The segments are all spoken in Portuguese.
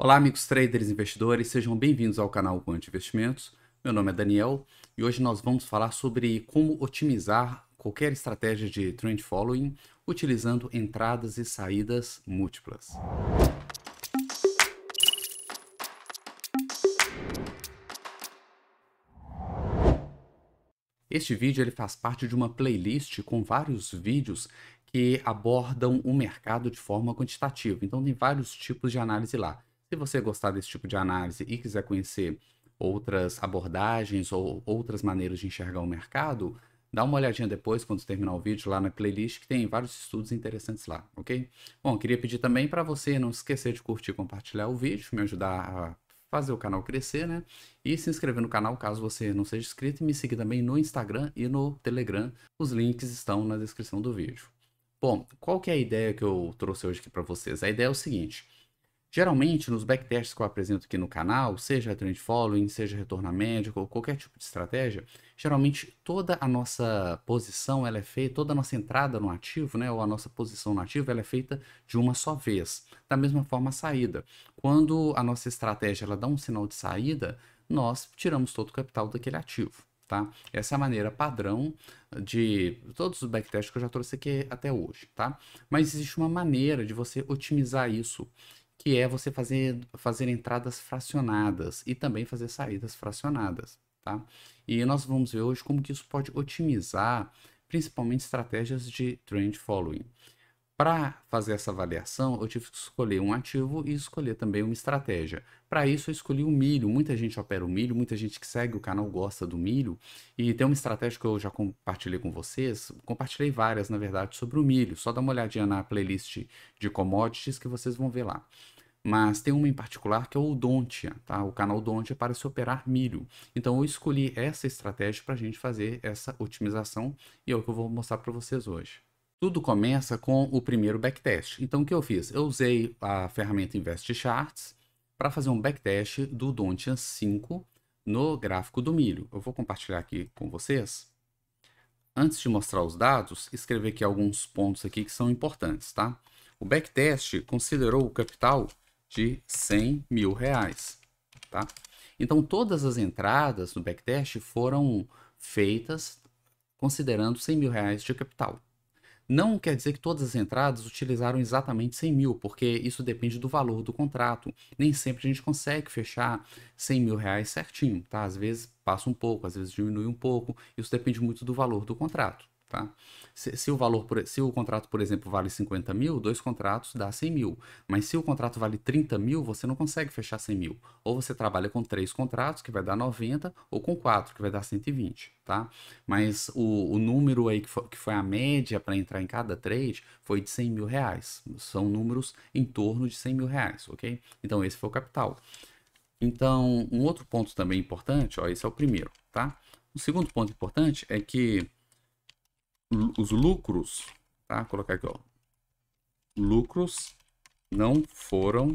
Olá, amigos traders e investidores, sejam bem-vindos ao canal Quant Investimentos. Meu nome é Daniel e hoje nós vamos falar sobre como otimizar qualquer estratégia de trend following utilizando entradas e saídas múltiplas. Este vídeo ele faz parte de uma playlist com vários vídeos que abordam o mercado de forma quantitativa. Então tem vários tipos de análise lá se você gostar desse tipo de análise e quiser conhecer outras abordagens ou outras maneiras de enxergar o mercado, dá uma olhadinha depois, quando terminar o vídeo, lá na playlist, que tem vários estudos interessantes lá, ok? Bom, queria pedir também para você não esquecer de curtir e compartilhar o vídeo, me ajudar a fazer o canal crescer, né? E se inscrever no canal caso você não seja inscrito e me seguir também no Instagram e no Telegram. Os links estão na descrição do vídeo. Bom, qual que é a ideia que eu trouxe hoje aqui para vocês? A ideia é o seguinte, Geralmente, nos backtests que eu apresento aqui no canal, seja trend following, seja retorno médico, ou qualquer tipo de estratégia, geralmente toda a nossa posição ela é feita, toda a nossa entrada no ativo, né, ou a nossa posição no ativo, ela é feita de uma só vez. Da mesma forma, a saída. Quando a nossa estratégia ela dá um sinal de saída, nós tiramos todo o capital daquele ativo. Tá? Essa é a maneira padrão de todos os backtests que eu já trouxe aqui até hoje, tá? Mas existe uma maneira de você otimizar isso que é você fazer, fazer entradas fracionadas e também fazer saídas fracionadas, tá? E nós vamos ver hoje como que isso pode otimizar principalmente estratégias de trend following. Para fazer essa avaliação, eu tive que escolher um ativo e escolher também uma estratégia. Para isso, eu escolhi o milho. Muita gente opera o milho, muita gente que segue o canal gosta do milho. E tem uma estratégia que eu já compartilhei com vocês. Compartilhei várias, na verdade, sobre o milho. Só dá uma olhadinha na playlist de commodities que vocês vão ver lá mas tem uma em particular que é o Don'tia, tá? O canal Don'tia para se operar milho. Então eu escolhi essa estratégia para a gente fazer essa otimização e é o que eu vou mostrar para vocês hoje tudo começa com o primeiro backtest. Então, o que eu fiz? Eu usei a ferramenta Invest Charts para fazer um backtest do Dontian 5 no gráfico do milho. Eu vou compartilhar aqui com vocês. Antes de mostrar os dados, escrever aqui alguns pontos aqui que são importantes, tá? O backtest considerou o capital de 100 mil reais, tá? Então, todas as entradas no backtest foram feitas considerando 100 mil reais de capital. Não quer dizer que todas as entradas utilizaram exatamente 100 mil, porque isso depende do valor do contrato. Nem sempre a gente consegue fechar 100 mil reais certinho, tá? Às vezes passa um pouco, às vezes diminui um pouco. Isso depende muito do valor do contrato. Tá? Se, se, o valor, por, se o contrato, por exemplo, vale 50 mil, dois contratos dá 100 mil. Mas se o contrato vale 30 mil, você não consegue fechar 100 mil. Ou você trabalha com três contratos, que vai dar 90, ou com quatro, que vai dar 120, tá? Mas o, o número aí que foi, que foi a média para entrar em cada trade foi de 100 mil reais. São números em torno de 100 mil reais, ok? Então esse foi o capital. Então, um outro ponto também importante, ó, esse é o primeiro, tá? O segundo ponto importante é que Hum, os lucros, tá? Vou colocar aqui, ó. Lucros não foram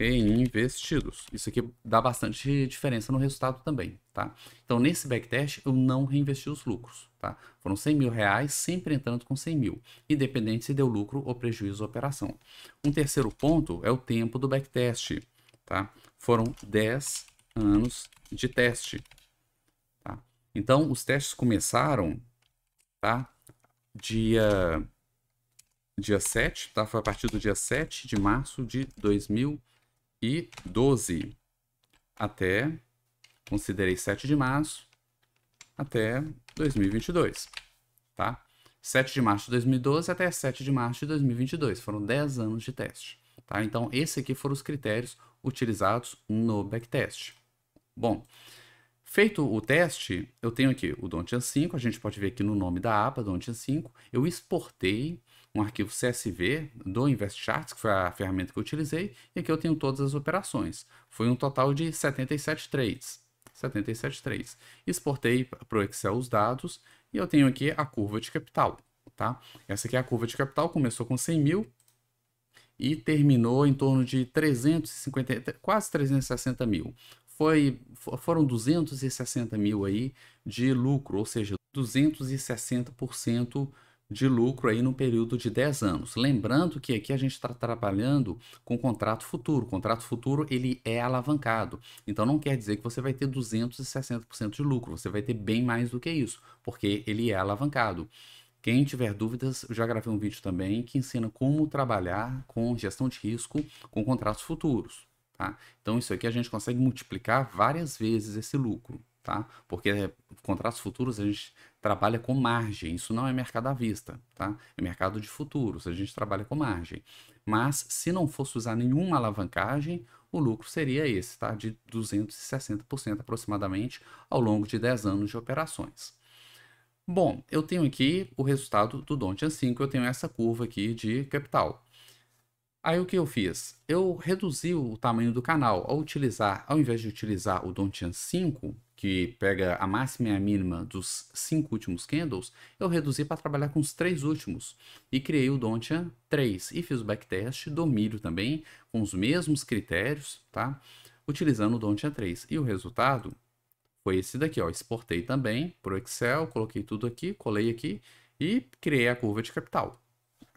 reinvestidos. Isso aqui dá bastante diferença no resultado também, tá? Então, nesse backtest, eu não reinvesti os lucros, tá? Foram 100 mil reais, sempre entrando com 100 mil, independente se deu lucro ou prejuízo à operação. Um terceiro ponto é o tempo do backtest, tá? Foram 10 anos de teste, tá? Então, os testes começaram, tá? dia dia 7, tá? Foi a partir do dia 7 de março de 2012 até considerei 7 de março até 2022, tá? 7 de março de 2012 até 7 de março de 2022, foram 10 anos de teste, tá? Então, esses aqui foram os critérios utilizados no backtest. Bom, Feito o teste, eu tenho aqui o Dontian 5, a gente pode ver aqui no nome da aba, Dontian 5, eu exportei um arquivo CSV do InvestCharts, que foi a ferramenta que eu utilizei, e aqui eu tenho todas as operações. Foi um total de 77 trades. 77 trades. Exportei para o Excel os dados e eu tenho aqui a curva de capital. Tá? Essa aqui é a curva de capital, começou com 100 mil e terminou em torno de 350, quase 360 mil foi, foram 260 mil aí de lucro, ou seja, 260% de lucro aí no período de 10 anos. Lembrando que aqui a gente está trabalhando com contrato futuro. O contrato futuro ele é alavancado. Então não quer dizer que você vai ter 260% de lucro, você vai ter bem mais do que isso, porque ele é alavancado. Quem tiver dúvidas, já gravei um vídeo também que ensina como trabalhar com gestão de risco com contratos futuros. Tá? Então, isso aqui a gente consegue multiplicar várias vezes esse lucro, tá? Porque é, contratos futuros a gente trabalha com margem, isso não é mercado à vista, tá? É mercado de futuros, a gente trabalha com margem. Mas se não fosse usar nenhuma alavancagem, o lucro seria esse, tá? De 260% aproximadamente ao longo de 10 anos de operações. Bom, eu tenho aqui o resultado do Dontian 5, eu tenho essa curva aqui de capital, Aí o que eu fiz? Eu reduzi o tamanho do canal ao utilizar, ao invés de utilizar o Dontian 5, que pega a máxima e a mínima dos cinco últimos candles, eu reduzi para trabalhar com os três últimos e criei o Dontian 3 e fiz o backtest do milho também com os mesmos critérios, tá? Utilizando o Dontian 3 e o resultado foi esse daqui, ó. Exportei também para o Excel, coloquei tudo aqui, colei aqui e criei a curva de capital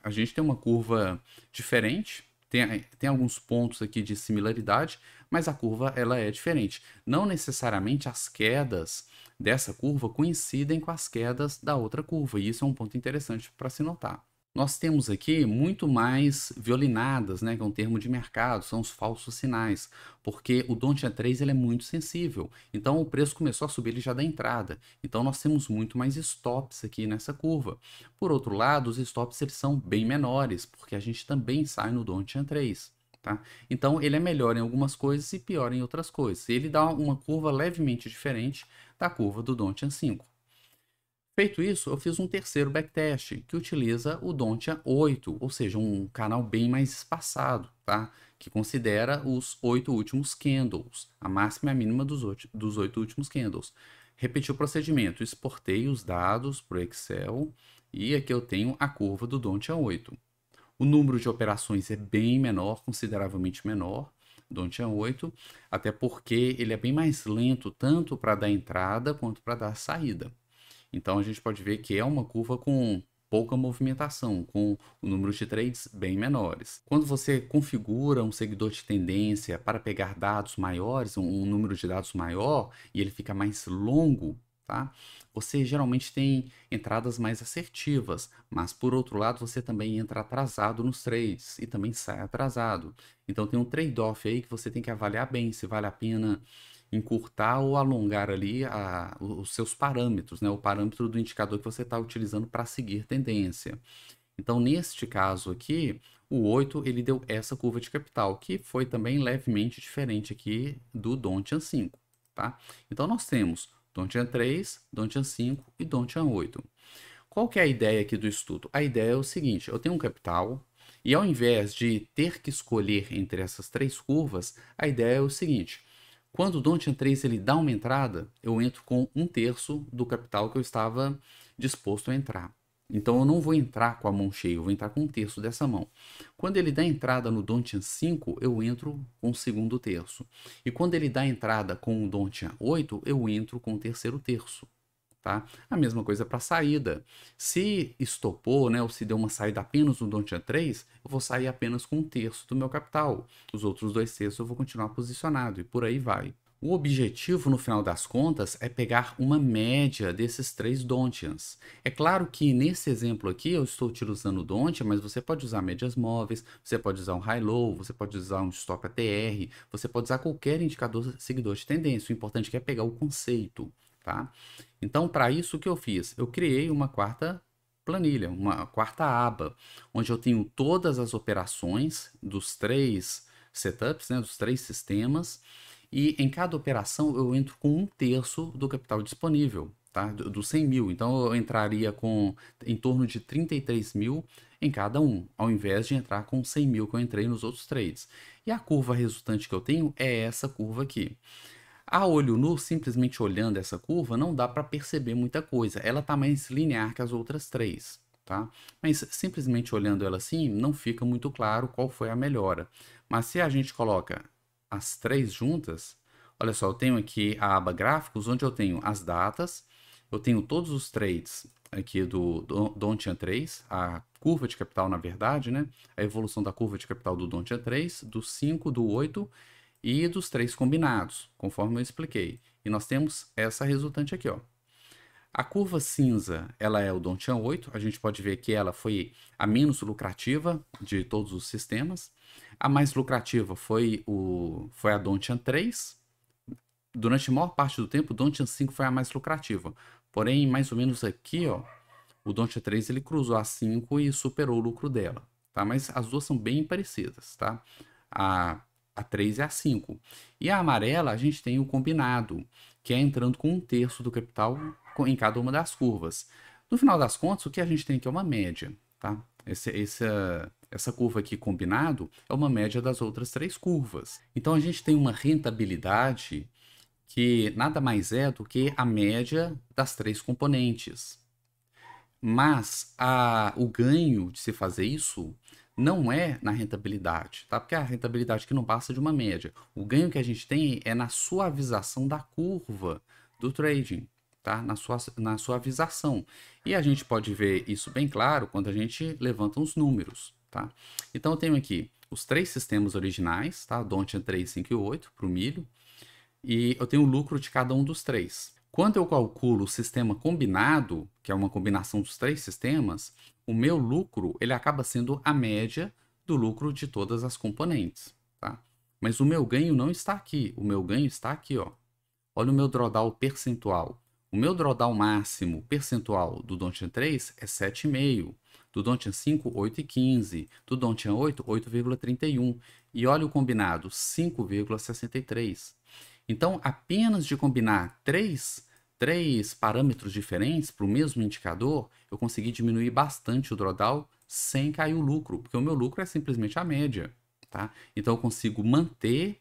a gente tem uma curva diferente, tem, tem alguns pontos aqui de similaridade, mas a curva ela é diferente. Não necessariamente as quedas dessa curva coincidem com as quedas da outra curva, e isso é um ponto interessante para se notar. Nós temos aqui muito mais violinadas, né, que é um termo de mercado, são os falsos sinais, porque o Dontia 3 ele é muito sensível. Então o preço começou a subir ele já da entrada. Então nós temos muito mais stops aqui nessa curva. Por outro lado, os stops eles são bem menores, porque a gente também sai no Dontia 3. Tá? Então ele é melhor em algumas coisas e pior em outras coisas. Ele dá uma curva levemente diferente da curva do Dontian 5. Feito isso, eu fiz um terceiro backtest que utiliza o Dontia 8, ou seja, um canal bem mais espaçado, tá? que considera os oito últimos candles, a máxima e a mínima dos oito últimos candles. Repeti o procedimento, exportei os dados para o Excel e aqui eu tenho a curva do Dontia 8. O número de operações é bem menor, consideravelmente menor, Dontia 8, até porque ele é bem mais lento tanto para dar entrada quanto para dar saída. Então a gente pode ver que é uma curva com pouca movimentação, com o número de trades bem menores. Quando você configura um seguidor de tendência para pegar dados maiores, um, um número de dados maior, e ele fica mais longo, tá? Você geralmente tem entradas mais assertivas, mas por outro lado você também entra atrasado nos trades e também sai atrasado. Então tem um trade-off aí que você tem que avaliar bem se vale a pena encurtar ou alongar ali a, os seus parâmetros, né? o parâmetro do indicador que você está utilizando para seguir tendência. Então, neste caso aqui, o 8 ele deu essa curva de capital, que foi também levemente diferente aqui do Dontian 5. Tá? Então, nós temos Dontian 3, Dontian 5 e Dontian 8. Qual que é a ideia aqui do estudo? A ideia é o seguinte, eu tenho um capital e ao invés de ter que escolher entre essas três curvas, a ideia é o seguinte, quando o Don'tian 3 ele dá uma entrada, eu entro com um terço do capital que eu estava disposto a entrar. Então eu não vou entrar com a mão cheia, eu vou entrar com um terço dessa mão. Quando ele dá entrada no Dontian 5, eu entro com o segundo terço. E quando ele dá entrada com o Dontian 8, eu entro com o terceiro terço. Tá? A mesma coisa para saída. Se estopou, né, ou se deu uma saída apenas no Dontian 3, eu vou sair apenas com um terço do meu capital. Os outros dois terços eu vou continuar posicionado e por aí vai. O objetivo, no final das contas, é pegar uma média desses três Dontians. É claro que nesse exemplo aqui eu estou utilizando o Dontian, mas você pode usar médias móveis, você pode usar um high-low, você pode usar um stop ATR, você pode usar qualquer indicador seguidor de tendência. O importante é, é pegar o conceito tá? Então, para isso, o que eu fiz? Eu criei uma quarta planilha, uma quarta aba, onde eu tenho todas as operações dos três setups, né, dos três sistemas, e em cada operação eu entro com um terço do capital disponível, tá? Dos do 100 mil. Então eu entraria com em torno de 33 mil em cada um, ao invés de entrar com 100 mil que eu entrei nos outros trades. E a curva resultante que eu tenho é essa curva aqui. A olho nu, simplesmente olhando essa curva, não dá para perceber muita coisa. Ela está mais linear que as outras três, tá? Mas simplesmente olhando ela assim, não fica muito claro qual foi a melhora. Mas se a gente coloca as três juntas, olha só, eu tenho aqui a aba gráficos, onde eu tenho as datas, eu tenho todos os trades aqui do, Dontian 3, a curva de capital, na verdade, né? A evolução da curva de capital do Dontian 3, do 5, do 8 e dos três combinados, conforme eu expliquei. E nós temos essa resultante aqui, ó. A curva cinza, ela é o Dontchan 8, a gente pode ver que ela foi a menos lucrativa de todos os sistemas. A mais lucrativa foi, o, foi a Dontchan 3. Durante a maior parte do tempo, o Dontchan 5 foi a mais lucrativa. Porém, mais ou menos aqui, ó, o Dontchan 3 ele cruzou a 5 e superou o lucro dela, tá? Mas as duas são bem parecidas, tá? A a 3 e é a 5. E a amarela, a gente tem o combinado, que é entrando com um terço do capital em cada uma das curvas. No final das contas, o que a gente tem aqui é uma média, tá? Esse, essa, essa curva aqui combinado é uma média das outras três curvas. Então, a gente tem uma rentabilidade que nada mais é do que a média das três componentes. Mas a, o ganho de se fazer isso não é na rentabilidade, tá? Porque a rentabilidade que não passa de uma média. O ganho que a gente tem é na suavização da curva do trading, tá? Na sua na suavização. E a gente pode ver isso bem claro quando a gente levanta os números, tá? Então eu tenho aqui os três sistemas originais, tá? Dontian 3, 5 e 8 para o milho. E eu tenho o lucro de cada um dos três. Quando eu calculo o sistema combinado, que é uma combinação dos três sistemas, o meu lucro ele acaba sendo a média do lucro de todas as componentes. Tá? Mas o meu ganho não está aqui. O meu ganho está aqui. Ó. Olha o meu drawdown percentual. O meu drawdown máximo percentual do Dontian 3 é 7,5. Do Dontian 5, 8,15. Do Dontian 8, 8,31. E olha o combinado, 5,63. Então, apenas de combinar três três parâmetros diferentes para o mesmo indicador, eu consegui diminuir bastante o drawdown sem cair o lucro, porque o meu lucro é simplesmente a média. Tá? Então eu consigo manter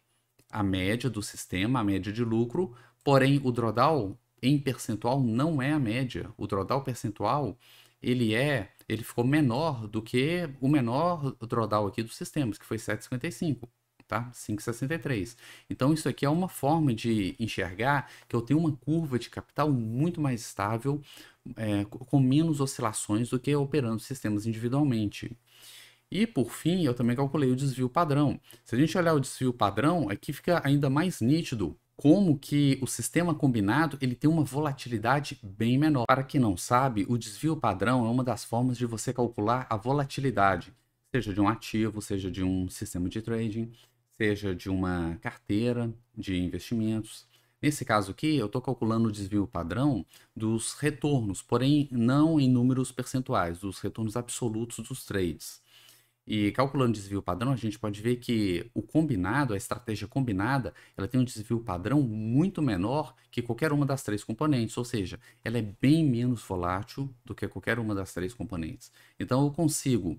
a média do sistema, a média de lucro, porém o drawdown em percentual não é a média. O drawdown percentual ele é, ele ficou menor do que o menor drawdown aqui dos sistemas, que foi 7,55 tá? 5,63. Então isso aqui é uma forma de enxergar que eu tenho uma curva de capital muito mais estável, é, com menos oscilações do que operando sistemas individualmente. E por fim, eu também calculei o desvio padrão. Se a gente olhar o desvio padrão, aqui fica ainda mais nítido como que o sistema combinado ele tem uma volatilidade bem menor. Para quem não sabe, o desvio padrão é uma das formas de você calcular a volatilidade, seja de um ativo, seja de um sistema de trading seja de uma carteira de investimentos. Nesse caso aqui, eu estou calculando o desvio padrão dos retornos, porém não em números percentuais, dos retornos absolutos dos trades. E calculando o desvio padrão, a gente pode ver que o combinado, a estratégia combinada, ela tem um desvio padrão muito menor que qualquer uma das três componentes, ou seja, ela é bem menos volátil do que qualquer uma das três componentes. Então eu consigo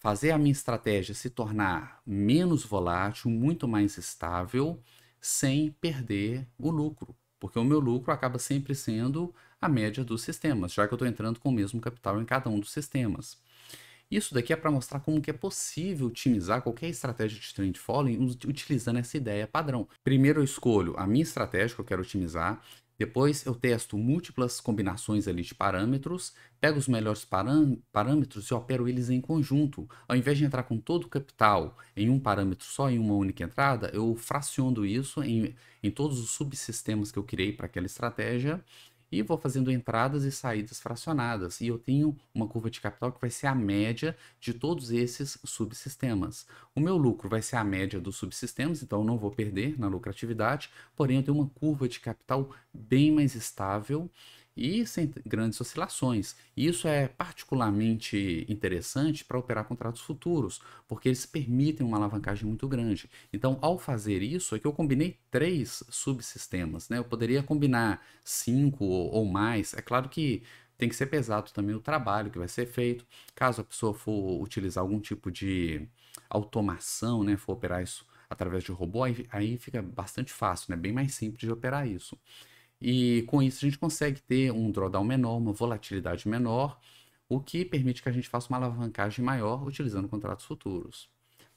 fazer a minha estratégia se tornar menos volátil, muito mais estável, sem perder o lucro. Porque o meu lucro acaba sempre sendo a média dos sistemas, já que eu estou entrando com o mesmo capital em cada um dos sistemas. Isso daqui é para mostrar como que é possível otimizar qualquer estratégia de trend following utilizando essa ideia padrão. Primeiro eu escolho a minha estratégia que eu quero otimizar, depois eu testo múltiplas combinações ali de parâmetros, pego os melhores parâmetros e opero eles em conjunto. Ao invés de entrar com todo o capital em um parâmetro só, em uma única entrada, eu fraciono isso em, em todos os subsistemas que eu criei para aquela estratégia e vou fazendo entradas e saídas fracionadas. E eu tenho uma curva de capital que vai ser a média de todos esses subsistemas. O meu lucro vai ser a média dos subsistemas, então eu não vou perder na lucratividade, porém eu tenho uma curva de capital bem mais estável e sem grandes oscilações. Isso é particularmente interessante para operar contratos futuros, porque eles permitem uma alavancagem muito grande. Então, ao fazer isso, é que eu combinei três subsistemas. Né? Eu poderia combinar cinco ou, mais. É claro que tem que ser pesado também o trabalho que vai ser feito. Caso a pessoa for utilizar algum tipo de automação, né, for operar isso através de robô, aí, aí fica bastante fácil, né, bem mais simples de operar isso. E com isso a gente consegue ter um drawdown menor, uma volatilidade menor, o que permite que a gente faça uma alavancagem maior utilizando contratos futuros.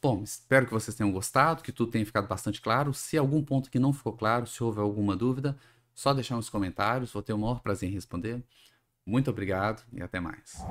Bom, espero que vocês tenham gostado, que tudo tenha ficado bastante claro. Se algum ponto que não ficou claro, se houver alguma dúvida, só deixar nos comentários, vou ter o maior prazer em responder. Muito obrigado e até mais.